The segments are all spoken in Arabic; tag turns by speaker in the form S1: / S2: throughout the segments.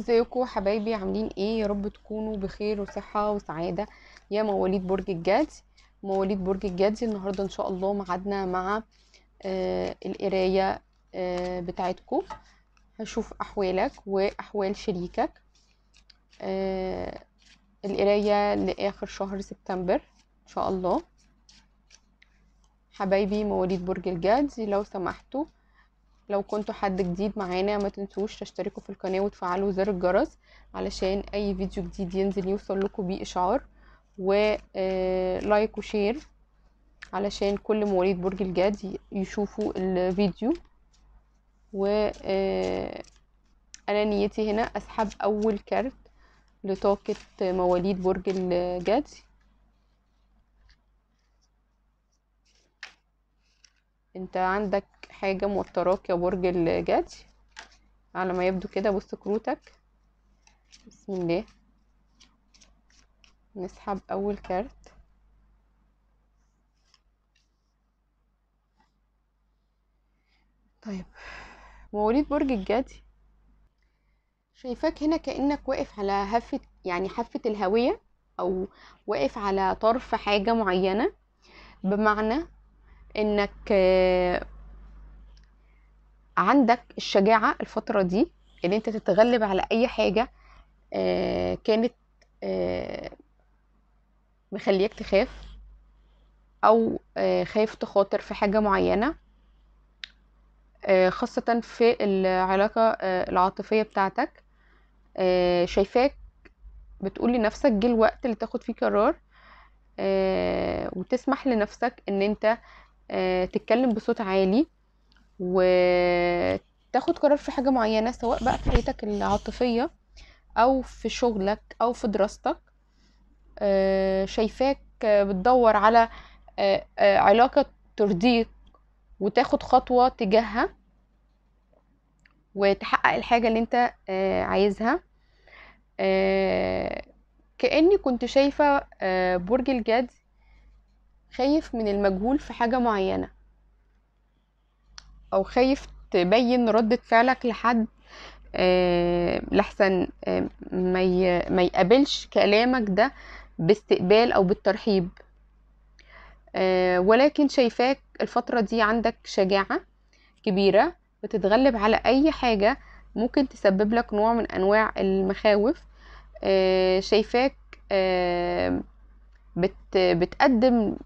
S1: ازيكم حبايبي عاملين ايه يا رب تكونوا بخير وصحة وسعادة يا مواليد برج الجدي مواليد برج الجدي النهاردة ان شاء الله ميعادنا مع آه القراية آه بتاعتكم هشوف احوالك واحوال شريكك آه القراية لاخر شهر سبتمبر ان شاء الله حبايبي مواليد برج الجدي لو سمحتوا آه لو كنتوا حد جديد معانا ما تنسوش تشتركوا في القناة وتفعلوا زر الجرس علشان اي فيديو جديد ينزل يوصل لكم بيه اشعار ولايك آه، وشير علشان كل مواليد برج الجد يشوفوا الفيديو و آه، انا نيتي هنا اسحب اول كارت لطاقة مواليد برج الجدي انت عندك حاجة موتراك يا برج الجدي على ما يبدو كده بص كروتك بسم الله نسحب اول كارت طيب مواليد برج الجدي شايفاك هنا كأنك واقف على هفة يعني حافة الهوية أو واقف على طرف حاجة معينة بمعنى انك آه، عندك الشجاعة الفترة دي ان انت تتغلب على اي حاجة آه، كانت آه، مخليك تخاف او خايف تخاطر في حاجة معينة خاصة في العلاقة العاطفية بتاعتك شايفاك بتقول لنفسك جه الوقت اللي تاخد فيه قرار وتسمح لنفسك ان انت آه، تتكلم بصوت عالي وتاخد قرار في حاجة معينة سواء بقى في حياتك العاطفية أو في شغلك أو في دراستك آه، شايفاك بتدور على آه، علاقة ترضيك وتاخد خطوة تجاهها وتحقق الحاجة اللي انت عايزها كأني كنت شايفة برج الجدي خايف من المجهول في حاجة معينة أو خايف تبين ردة فعلك لحد آه، لحسن آه، ما يقابلش كلامك ده باستقبال او بالترحيب آه، ولكن شايفاك الفترة دي عندك شجاعة كبيرة بتتغلب على اي حاجة ممكن تسبب لك نوع من انواع المخاوف شايفاك بت بتقدم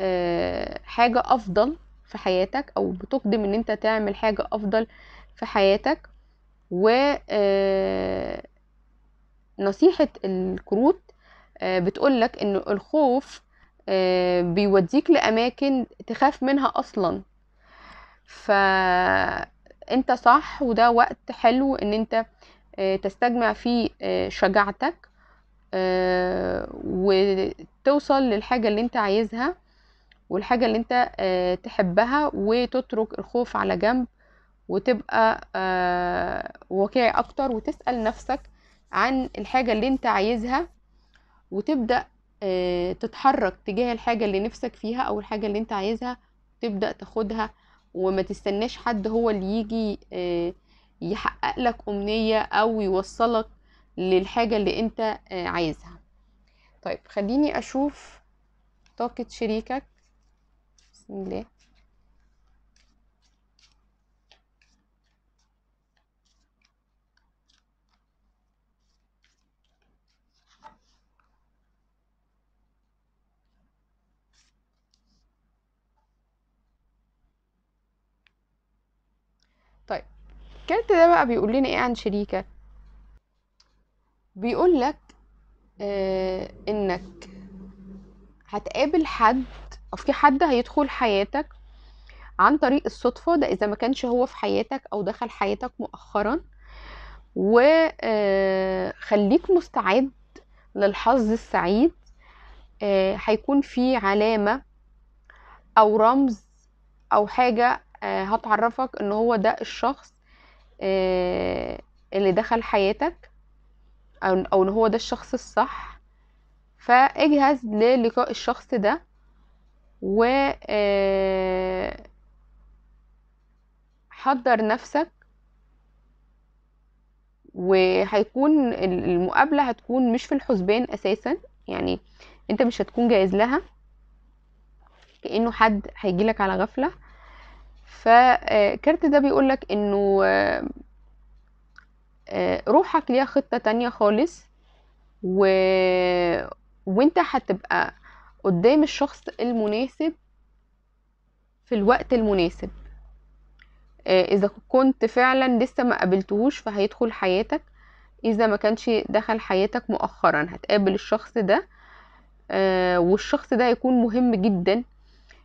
S1: آه، حاجة أفضل في حياتك أو بتقدم إن أنت تعمل حاجة أفضل في حياتك و آه، نصيحة الكروت آه، بتقولك إن الخوف بيوديك لأماكن تخاف منها أصلا فأنت صح وده وقت حلو إن أنت تستجمع فيه شجاعتك و توصل للحاجة اللي انت عايزها والحاجة اللي انت آه، تحبها وتترك الخوف على جنب وتبقى آه، واقعي اكتر وتسأل نفسك عن الحاجة اللي انت عايزها وتبدأ آه، تتحرك تجاه الحاجة اللي نفسك فيها او الحاجة اللي انت عايزها تبدأ تاخدها وما تستناش حد هو اللي يجي يحقق لك امنية او يوصلك للحاجة اللي انت عايزها طيب خليني اشوف طاقة شريكك بسم الله طيب الكارت ده بقى بيقول لنا ايه عن شريكك بيقول لك آه، انك هتقابل حد او في حد هيدخل حياتك عن طريق الصدفة ده اذا ما كانش هو في حياتك او دخل حياتك مؤخرا وخليك آه، مستعد للحظ السعيد آه، هيكون في علامة او رمز او حاجة آه، هتعرفك ان هو ده الشخص آه، اللي دخل حياتك او ان هو ده الشخص الصح فاجهز للقاء الشخص ده و آه، حضر نفسك وهيكون المقابلة هتكون مش في الحسبان أساسا يعني أنت مش هتكون جاهز لها كأنه حد هيجيلك على غفلة فالكارت آه، ده بيقولك أنه آه، آه، روحك ليها خطة تانية خالص و... وانت هتبقى قدام الشخص المناسب في الوقت المناسب آه، اذا كنت فعلا لسه ما قابلتهوش فهيدخل حياتك اذا ما كانش دخل حياتك مؤخرا هتقابل الشخص ده آه، والشخص ده هيكون مهم جدا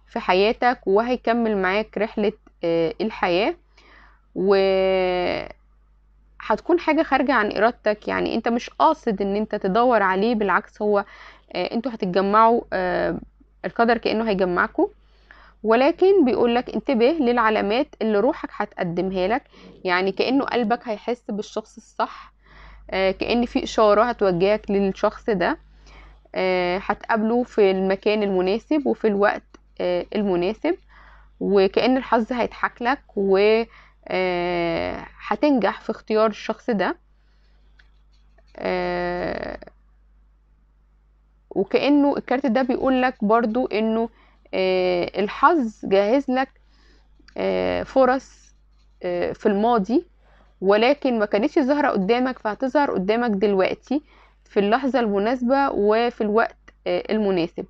S1: في حياتك وهيكمل معاك رحلة الحياة و هتكون حاجة خارجة عن إرادتك يعني أنت مش قاصد إن أنت تدور عليه بالعكس هو آه، أنتوا هتتجمعوا آه، القدر كأنه هيجمعكوا ولكن بيقول لك انتبه للعلامات اللي روحك هتقدمها لك يعني كأنه قلبك هيحس بالشخص الصح آه، كأن في إشارة هتوجهك للشخص ده هتقابله في المكان المناسب وفي الوقت المناسب وكأن الحظ هيضحك لك و آه، هتنجح في اختيار الشخص ده آه، وكأنه الكارت ده بيقول لك برضو انه آه، الحظ جاهز لك فرص في الماضي ولكن ما كانتش ظاهرة قدامك فهتظهر قدامك دلوقتي في اللحظة المناسبة وفي الوقت المناسب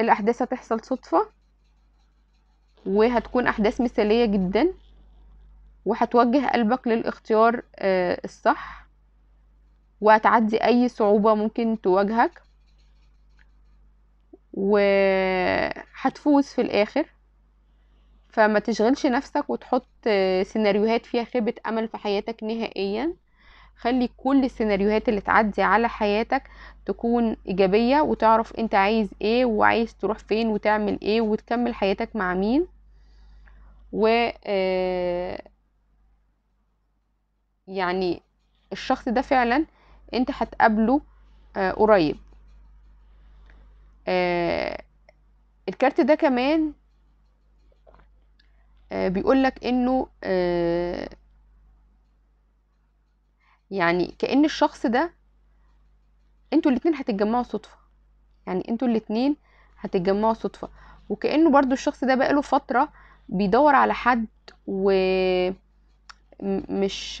S1: الأحداث هتحصل صدفة وهتكون أحداث مثالية جدا وهتوجه قلبك للاختيار آه، الصح وهتعدي أي صعوبة ممكن تواجهك وهتفوز في الآخر فما تشغلش نفسك وتحط آه، سيناريوهات فيها خيبة أمل في حياتك نهائيا خلي كل السيناريوهات اللي تعدي على حياتك تكون إيجابية وتعرف أنت عايز إيه وعايز تروح فين وتعمل إيه وتكمل حياتك مع مين و آه، يعني الشخص ده فعلا انت هتقابله آه، قريب آه، الكارت ده كمان بيقول لك انه يعني كأن الشخص ده انتوا الاثنين هتتجمعوا صدفة يعني انتوا الاثنين هتتجمعوا صدفة وكأنه برضو الشخص ده بقاله فترة آه بيدور على حد ومش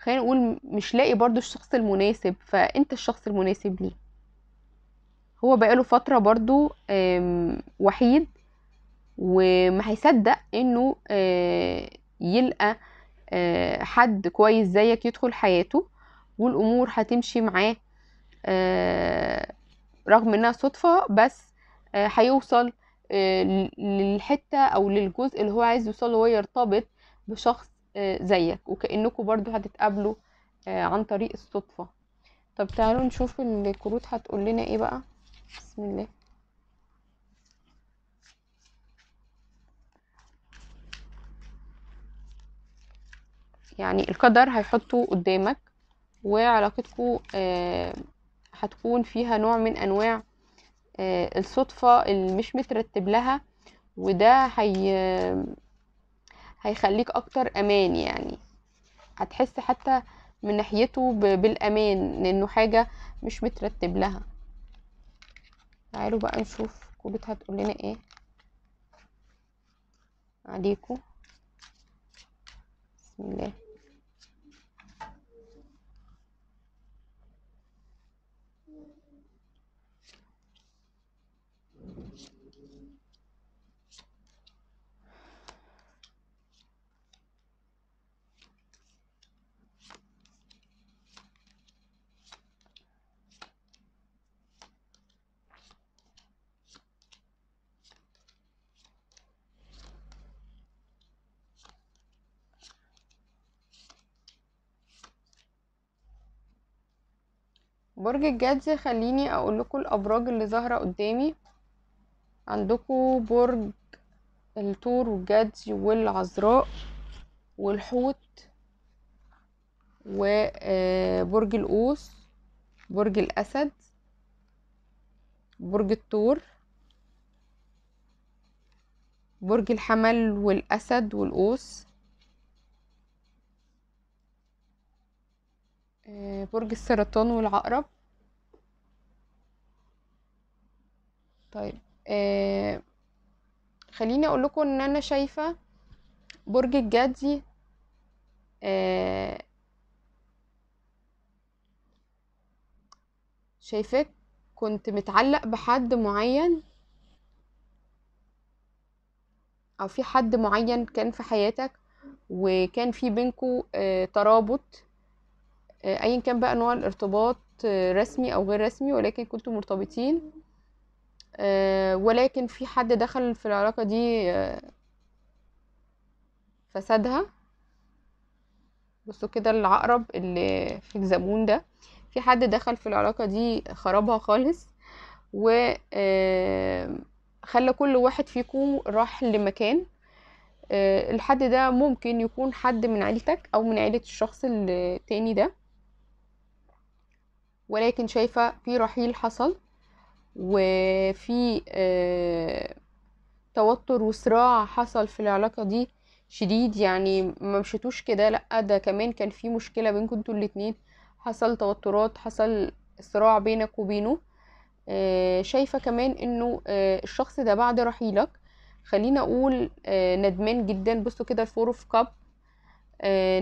S1: خلينا نقول مش لاقي برضو الشخص المناسب فانت الشخص المناسب ليه هو بقاله فترة برضو وحيد وما هيصدق انه آه، يلقى آه، حد كويس زيك يدخل حياته والامور هتمشي معاه آه، رغم انها صدفة بس هيوصل للحتة أو للجزء اللي هو عايز يوصله هو يرتبط بشخص آه، زيك وكأنكوا برضو هتتقابلوا آه، عن طريق الصدفة طب تعالوا نشوف الكروت هتقول لنا ايه بقى بسم الله يعني القدر هيحطه قدامك وعلاقتكم آه، هتكون فيها نوع من انواع آه، الصدفة اللي مش مترتب لها وده هي هيخليك اكتر امان يعني هتحس حتى من ناحيته بالامان لانه حاجة مش مترتب لها تعالوا بقى نشوف كوبت هتقول لنا ايه عليكم بسم الله برج الجدي خليني اقول لكم الابراج اللي ظاهره قدامي عندكم برج الثور والجدي والعذراء والحوت وبرج آه، القوس برج الاسد برج الثور برج الحمل والاسد والقوس آه، برج السرطان والعقرب طيب آه، خليني اقول لكم ان انا شايفه برج الجدي شايفك آه، شايفاك كنت متعلق بحد معين او في حد معين كان في حياتك وكان في بينكو آه ترابط آه، ايا كان بقى نوع الارتباط آه، رسمي او غير رسمي ولكن كنتم مرتبطين آه، ولكن في حد دخل في العلاقه دي فسدها بصوا كده العقرب اللي في الزبون ده في حد دخل في العلاقه دي خربها خالص و خلى كل واحد فيكم راح لمكان الحد ده ممكن يكون حد من عيلتك او من عيله الشخص التاني ده ولكن شايفة في رحيل حصل وفي آه، توتر وصراع حصل في العلاقة دي شديد يعني ما مشيتوش كده لأ ده كمان كان في مشكلة بينكم انتوا الاتنين حصل توترات حصل صراع بينك وبينه آه، شايفة كمان انه آه، الشخص ده بعد رحيلك خلينا اقول ندمان جدا بصوا كده الفور اوف كاب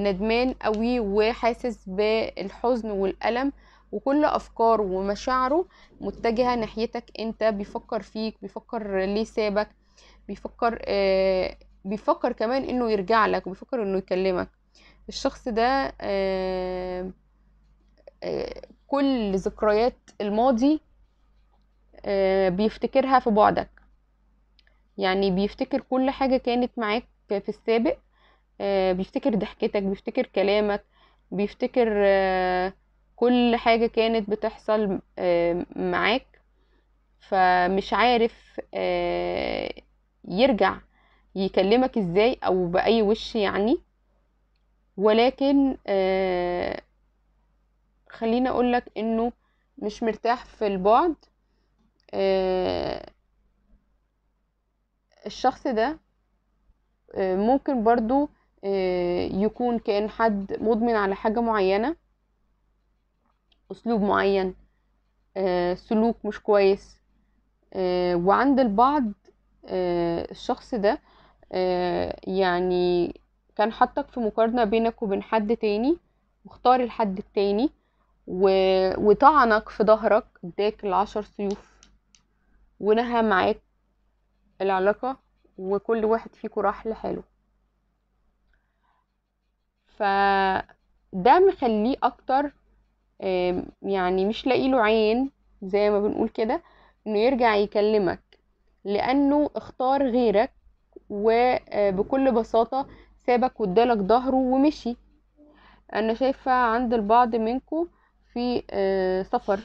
S1: ندمان قوي وحاسس بالحزن والألم وكل أفكاره ومشاعره متجهة ناحيتك أنت بيفكر فيك بيفكر ليه سابك بيفكر آه بيفكر كمان انه يرجع لك وبيفكر انه يكلمك الشخص ده آه آه كل ذكريات الماضي آه بيفتكرها في بعدك يعني بيفتكر كل حاجة كانت معاك في السابق آه بيفتكر ضحكتك بيفتكر كلامك بيفتكر آه كل حاجة كانت بتحصل آه، معاك فمش عارف آه، يرجع يكلمك ازاي او باي وش يعني ولكن آه، خليني اقولك انه مش مرتاح في البعد الشخص ده ممكن برضو يكون كان حد مدمن على حاجة معينة اسلوب معين آه، سلوك مش كويس آه، وعند البعض آه، الشخص ده يعني كان حطك في مقارنة بينك وبين حد تاني واختار الحد التاني وطعنك في ظهرك اداك العشر سيوف ونهى معاك العلاقة وكل واحد فيكم راح لحاله فده مخليه اكتر يعني مش لاقي له عين زي ما بنقول كده انه يرجع يكلمك لانه اختار غيرك وبكل آه، بساطة سابك وادالك ظهره ومشي انا شايفة عند البعض منكم في آه، سفر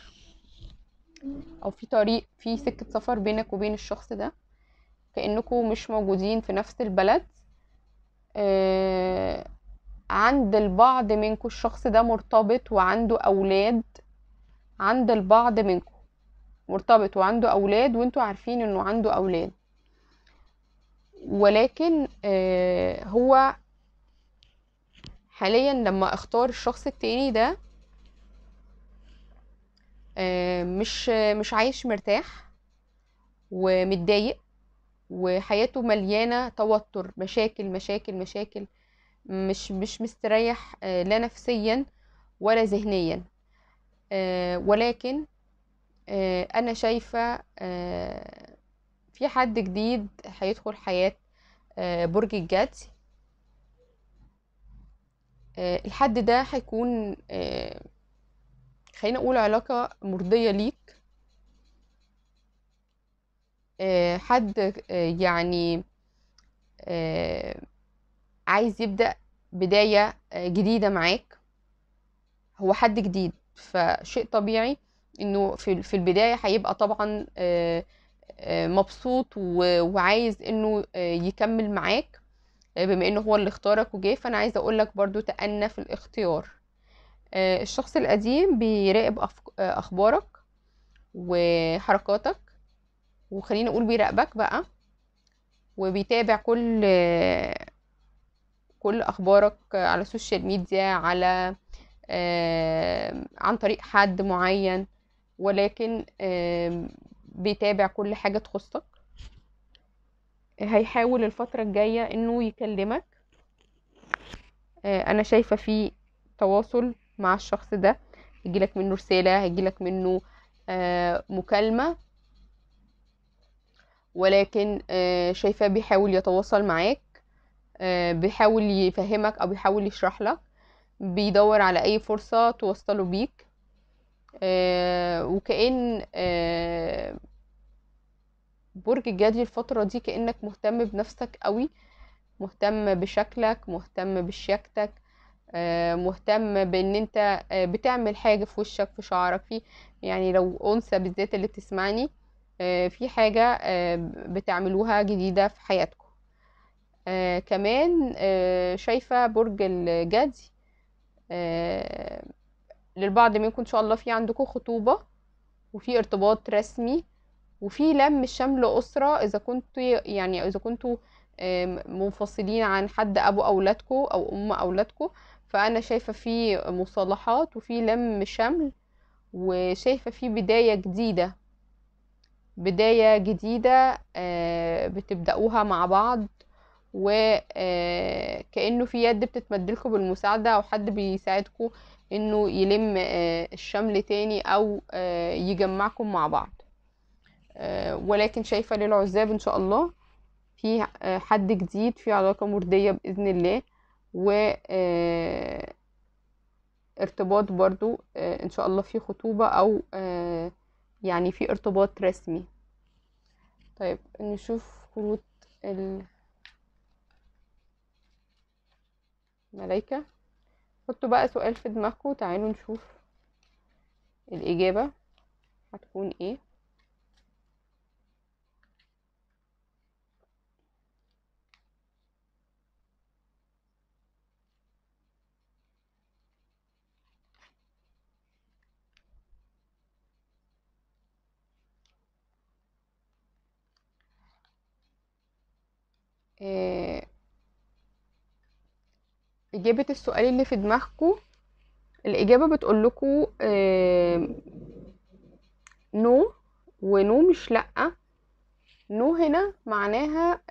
S1: او في طريق في سكة سفر بينك وبين الشخص ده كأنكم مش موجودين في نفس البلد آه، عند البعض منكم الشخص ده مرتبط وعنده أولاد عند البعض منكم مرتبط وعنده أولاد وانتوا عارفين انه عنده أولاد ولكن آه هو حاليا لما اختار الشخص التاني ده آه مش مش عايش مرتاح ومتضايق وحياته مليانه توتر مشاكل مشاكل مشاكل مش مش مستريح آه، لا نفسيا ولا ذهنيا آه، ولكن آه، انا شايفه في حد جديد هيدخل حياه برج الجدي الحد ده هيكون خلينا نقول علاقه مرضيه ليك حد يعني عايز يبدأ بداية آه، جديدة معاك هو حد جديد فشيء طبيعي انه في البداية هيبقى طبعا آه، آه، مبسوط وعايز انه يكمل معاك بما انه هو اللي اختارك وجاي فانا عايزه اقول لك برضو تأنى في الاختيار الشخص القديم بيراقب اخبارك وحركاتك وخليني اقول بيراقبك بقى وبيتابع كل كل اخبارك على السوشيال ميديا على عن طريق حد معين ولكن بيتابع كل حاجه تخصك هيحاول الفتره الجايه انه يكلمك آه، انا شايفه في تواصل مع الشخص ده هيجيلك منه رساله هيجيلك منه آه، مكالمه ولكن آه، شايفاه بيحاول يتواصل معاك آه، بيحاول يفهمك او بيحاول يشرح لك بيدور على اي فرصة توصله بيك آه، وكأن آه، برج الجدي الفترة دي كأنك مهتم بنفسك قوي مهتم بشكلك مهتم بشياكتك مهتم بان انت بتعمل حاجة في وشك في شعرك في يعني لو انثى بالذات اللي بتسمعني في حاجة بتعملوها جديدة في حياتكم آه كمان آه شايفة برج الجدي آه للبعض منكم ان شاء الله في عندكم خطوبة وفي ارتباط رسمي وفي لم شمل أسرة إذا كنتوا يعني إذا كنتوا آه، منفصلين عن حد أبو أولادكم أو أم أولادكم فأنا شايفة في مصالحات وفي لم شمل وشايفة في بداية جديدة بداية جديدة آه، بتبدأوها مع بعض وكأنه آه، في يد بتتمدلكوا بالمساعدة أو حد بيساعدكوا إنه يلم آه، الشمل تاني أو آه، يجمعكم مع بعض ولكن شايفة للعزاب إن شاء الله في حد جديد في علاقة مردية بإذن الله و ارتباط برضو ان شاء الله في خطوبة او يعني في ارتباط رسمي طيب نشوف خروط ال ملايكة حطوا بقى سؤال في دماغكم تعالوا نشوف الإجابة هتكون ايه إيه إجابة السؤال اللي في دماغكو الإجابة بتقولكو نو ونو مش لأ نو هنا معناها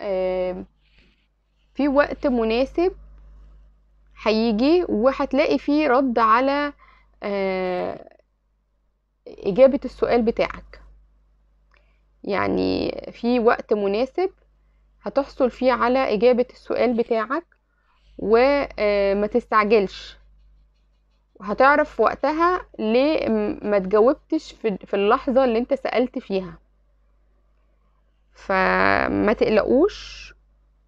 S1: في وقت مناسب هيجي وهتلاقي فيه رد على إجابة السؤال بتاعك يعني في وقت مناسب هتحصل فيه على إجابة السؤال بتاعك وما آه، تستعجلش وهتعرف وقتها ليه ما تجاوبتش في اللحظة اللي انت سألت فيها فما تقلقوش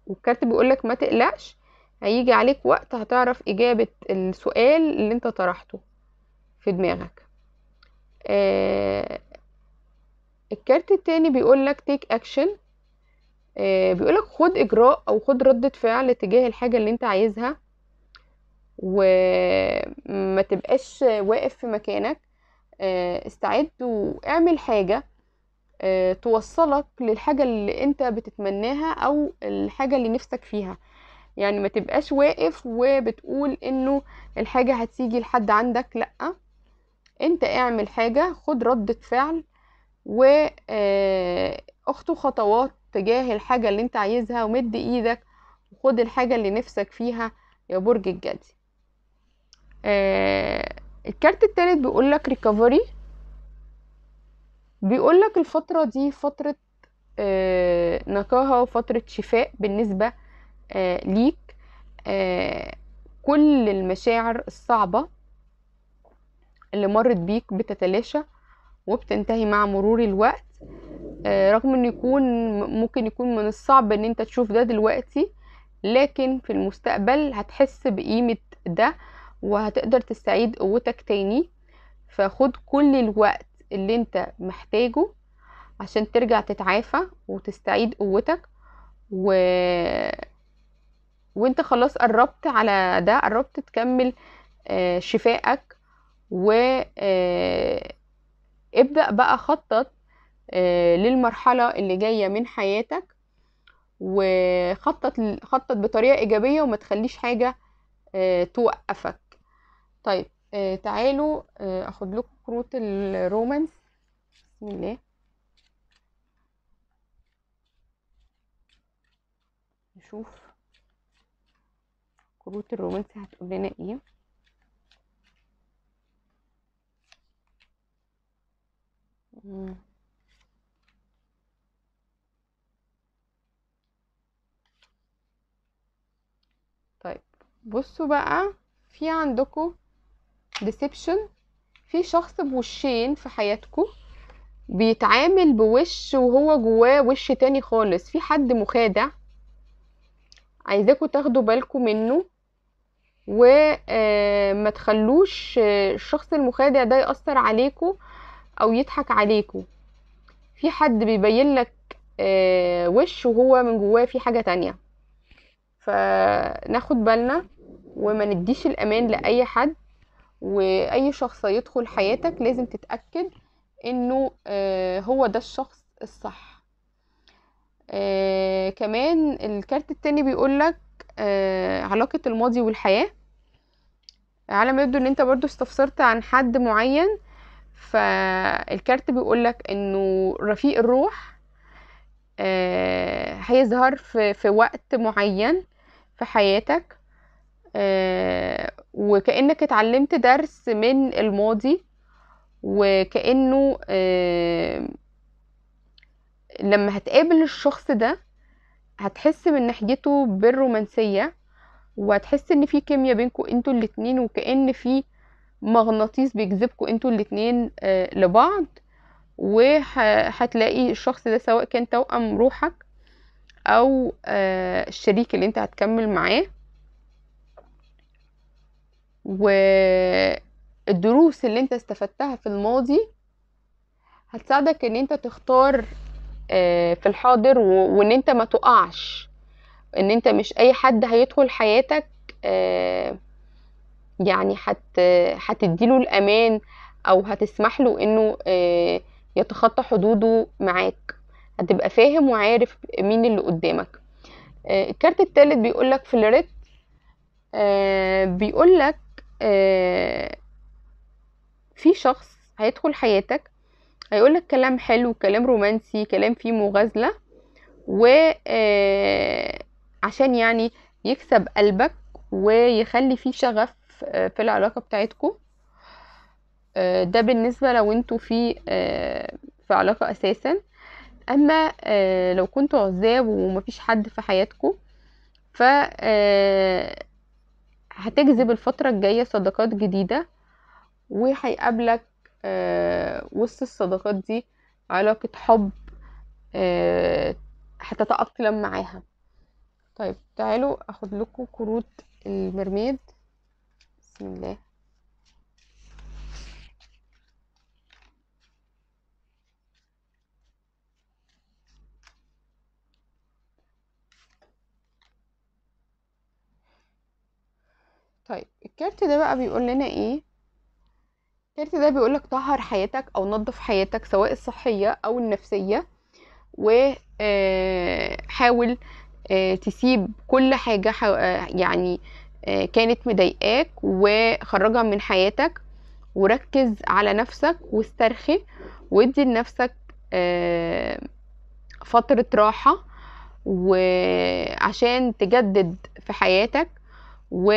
S1: والكارت بيقولك ما تقلقش هيجي عليك وقت هتعرف إجابة السؤال اللي انت طرحته في دماغك آه الكارت التاني بيقولك take action آه، بيقولك خد اجراء او خد ردة فعل تجاه الحاجة اللي انت عايزها وما تبقاش واقف في مكانك آه، استعد واعمل حاجة آه، توصلك للحاجة اللي انت بتتمناها او الحاجة اللي نفسك فيها يعني ما تبقاش واقف وبتقول انه الحاجة هتيجي لحد عندك لأ انت اعمل حاجة خد ردة فعل واخطو آه، خطوات تجاه الحاجة اللي انت عايزها ومد ايدك وخد الحاجة اللي نفسك فيها يا برج الجدي آه الكارت التالت بيقول لك ريكفري بيقول لك الفترة دي فترة آه نقاهة وفترة شفاء بالنسبة آه ليك آه كل المشاعر الصعبة اللي مرت بيك بتتلاشى وبتنتهي مع مرور الوقت آه، رغم ان يكون ممكن يكون من الصعب ان انت تشوف ده دلوقتي لكن في المستقبل هتحس بقيمة ده وهتقدر تستعيد قوتك تاني فخد كل الوقت اللي انت محتاجه عشان ترجع تتعافى وتستعيد قوتك و... وانت خلاص قربت على ده قربت تكمل آه، شفائك و آه، ابدأ بقى خطط آه، للمرحلة اللي جاية من حياتك وخطط خطط بطريقة إيجابية وما تخليش حاجة آه، توقفك طيب آه، تعالوا أخد لكم كروت الرومانس بسم الله نشوف كروت الرومانس هتقول لنا ايه طيب بصوا بقى في عندكم ديسبشن في شخص بوشين في حياتكم بيتعامل بوش وهو جواه وش تاني خالص في حد مخادع عايزاكم تاخدوا بالكم منه وما آه، تخلوش آه، الشخص المخادع ده يأثر عليكم او يضحك عليكو في حد بيبين لك آه، وش وهو من جواه في حاجة تانية فناخد بالنا وما نديش الامان لاي حد واي شخص يدخل حياتك لازم تتاكد انه آه، هو ده الشخص الصح آه كمان الكارت التاني بيقولك آه علاقة الماضي والحياة على ما يبدو ان انت برضو استفسرت عن حد معين فالكارت بيقول لك انه رفيق الروح آه، هيظهر في, في وقت معين في حياتك آه، وكأنك اتعلمت درس من الماضي وكأنه آه، لما هتقابل الشخص ده هتحس من ناحيته بالرومانسية وهتحس ان في كيمياء بينكم انتوا الاتنين وكأن في مغناطيس بيجذبكم انتوا الاتنين آه، لبعض وهتلاقي الشخص ده سواء كان توأم روحك او آه، الشريك اللي انت هتكمل معاه والدروس اللي انت استفدتها في الماضي هتساعدك ان انت تختار آه، في الحاضر وان انت ما تقعش ان انت مش اي حد هيدخل حياتك يعني هت هتديله الامان او هتسمح له انه آه، يتخطى حدوده معاك هتبقى فاهم وعارف مين اللي قدامك آه، الكارت التالت بيقولك بيقول آه، بيقولك في شخص هيدخل حياتك هيقولك كلام حلو كلام رومانسي كلام فيه مغازلة وعشان يعني يكسب قلبك ويخلي فيه شغف في العلاقة بتاعتكم آه، ده بالنسبة لو انتوا في آه، في علاقة اساسا اما آه، لو كنتوا عزاب ومفيش حد في حياتكم ف هتجذب الفترة الجاية صداقات جديدة وهيقابلك وسط الصداقات دي علاقة حب هتتأقلم معاها طيب تعالوا اخد لكم كروت المرميد بسم الله طيب الكارت ده بقى بيقول لنا ايه الكارت ده بيقولك طهر حياتك او نظف حياتك سواء الصحيه او النفسيه وحاول آه، آه، تسيب كل حاجه آه، يعني آه، كانت مضايقاك وخرجها من حياتك وركز على نفسك واسترخي وادي لنفسك آه، فترة راحة وعشان آه، تجدد في حياتك و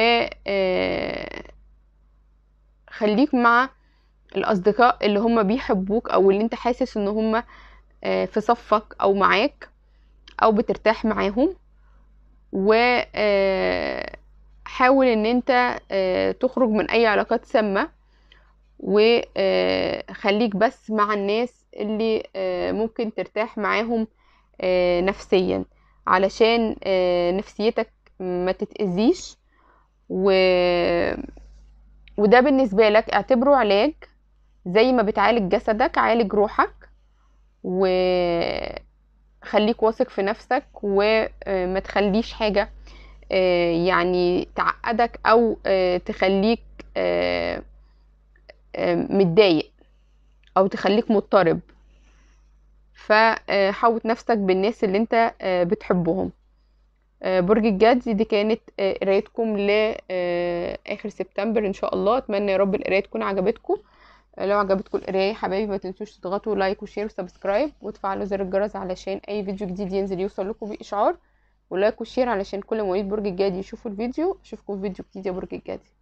S1: خليك مع الأصدقاء اللي هم بيحبوك أو اللي انت حاسس ان هم في صفك أو معاك أو بترتاح معاهم و حاول ان انت آه، تخرج من اي علاقات سامه وخليك آه، بس مع الناس اللي آه، ممكن ترتاح معاهم نفسيا علشان نفسيتك ما تتأذيش و... وده بالنسبة لك اعتبره علاج زي ما بتعالج جسدك عالج روحك وخليك واثق في نفسك وما تخليش حاجة آه، يعني تعقدك او آه، تخليك آه، متضايق او تخليك مضطرب فحوط نفسك بالناس اللي انت بتحبهم برج الجدي دي كانت قرايتكم لاخر سبتمبر ان شاء الله اتمنى يا رب القرايه تكون عجبتكم لو عجبتكم القرايه حبايبي ما تنسوش تضغطوا لايك وشير وسبسكرايب وتفعلوا زر الجرس علشان اي فيديو جديد ينزل يوصل لكم باشعار ولايك وشير علشان كل مواليد برج الجدي يشوفوا الفيديو اشوفكم في فيديو جديد يا برج الجدي